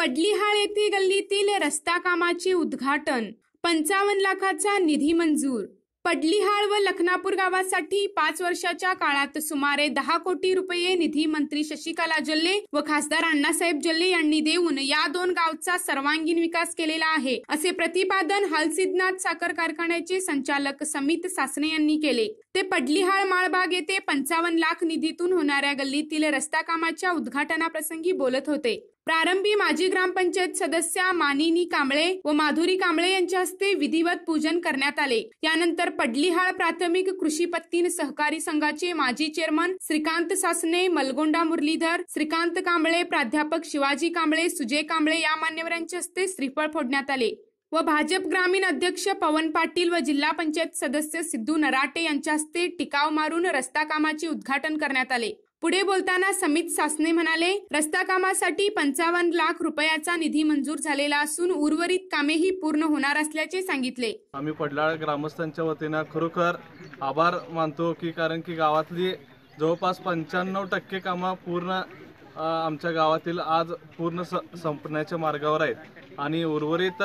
पडलिहाळ येथे गल्लीतील रस्ता कामाचे उद्घाटन पंचावन्न लाखाचा निधी मंजूर पडलिहाळ व लखनापूर गावासाठी पाच वर्षाच्या काळात सुमारे दहा कोटी रुपये निधी मंत्री शशिकला जल्ले व खासदार अण्णासाहेब जल्ले यांनी देऊन या दोन गावचा सर्वांगीण विकास केलेला आहे असे प्रतिपादन हलसिद्धनाथ साखर कारखान्याचे संचालक समित सासने यांनी केले ते पडलिहाळ माळबाग येथे पंचावन्न लाख निधीतून होणाऱ्या गल्लीतील रस्ता कामाच्या उद्घाटनाप्रसंगी बोलत होते प्रारंभी माजी ग्रामपंचायत सदस्या मानिनी कांबळे व माधुरी कांबळे यांच्या हस्ते विधिवत पूजन करण्यात आले यानंतर पडलीहाळ प्राथमिक कृषी पत्तीन सहकारी संघाचे माजी चेअरमन श्रीकांत सासने मलगोंडा मुरलीधर श्रीकांत कांबळे प्राध्यापक शिवाजी कांबळे सुजय कांबळे या मान्यवरांच्या हस्ते श्रीफळ फोडण्यात आले व भाजप ग्रामीण अध्यक्ष पवन पाटील व जिल्हा पंचायत सदस्य सिद्धू नराटे यांच्या हस्ते टिकाव मारून रस्ता कामाचे उद्घाटन करण्यात आले पुढे बोलताना समित सासने म्हणाले रस्ता कामासाठी पंचावन्न लाख रुपयाचा निधी मंजूर झालेला असून उर्वरित कामेही पूर्ण होणार असल्याचे सांगितले आम्ही पडलाळ ग्रामस्थांच्या वतीनं खरोखर आभार मानतो की कारण की गावातली जवळपास पंच्याण्णव टक्के कामं पूर्ण आमच्या गावातील आज पूर्ण संपण्याच्या मार्गावर आहेत आणि उर्वरित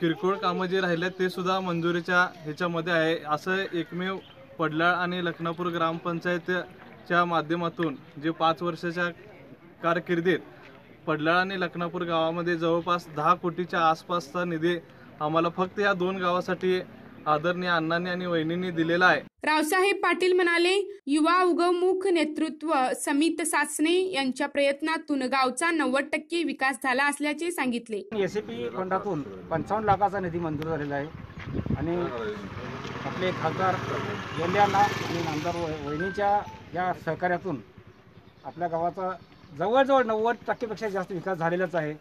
किरकोळ कामं जे राहिले ते सुद्धा मंजुरीच्या ह्याच्यामध्ये आहे असं एकमेव पडलाळ आणि लखनापूर ग्रामपंचायत च्या माध्यमातून जे पाच वर्षाच्या कारकिर्दीत पडलाळ आणि लखनापूर गावामध्ये जवळपास दहा कोटीच्या आसपासचा निधी आम्हाला फक्त या दोन गावासाठी आदरणीय अण्णांनी आणि वहिनींनी दिलेला आहे रावसाहेब पाटील म्हणाले युवा उगमुख नेतृत्व समित सासने यांच्या प्रयत्नातून गावचा नव्वद टक्के विकास झाला असल्याचे सांगितले एसीपी फंडातून पंचावन्न लाखाचा निधी मंजूर झालेला आहे आणि आपले खासदार येल्यांना आणि आमदार वहिनीच्या या सहकार्यातून आपल्या गावाचा जवळजवळ नव्वद टक्केपेक्षा जास्त विकास झालेलाच आहे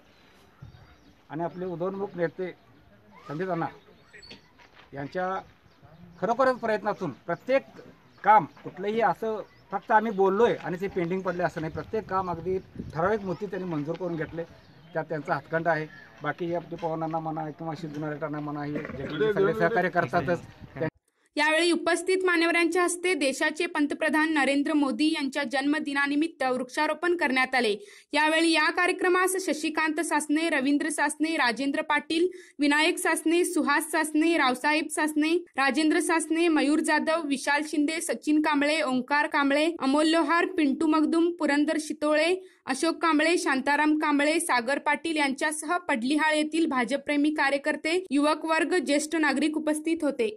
आणि आपले उदोन्मुख नेते संधीतांना यांच्या खरोखरच प्रयत्नातून प्रत्येक काम कुठलंही असं फक्त आम्ही बोललो आहे आणि ते पेंडिंग पडले असं नाही प्रत्येक काम अगदी ठराविक मुद्दे त्यांनी मंजूर करून घेतले त्यात त्यांचा हातखंड आहे बाकी आपली पवनांना म्हणा किंवा शिंदुनारेटांना म्हणा हे म्हणजे सगळे सहकार्य करतातच यावेळी उपस्थित मान्यवरांच्या हस्ते देशाचे पंतप्रधान नरेंद्र मोदी यांच्या जन्मदिनानिमित्त वृक्षारोपण करण्यात आले यावेळी या कार्यक्रमास शशिकांत सासने रवींद्र सासने राजेंद्र पाटील विनायक सासने सुहास सासने रावसाहेब सासने राजेंद्र सासने मयूर जाधव विशाल शिंदे सचिन कांबळे ओंकार कांबळे अमोल लोहार पिंटू मगदुम पुरंदर शितोळे अशोक कांबळे शांताराम कांबळे सागर पाटील यांच्यासह पडलिहाळ येथील भाजपप्रेमी कार्यकर्ते युवक वर्ग ज्येष्ठ नागरिक उपस्थित होते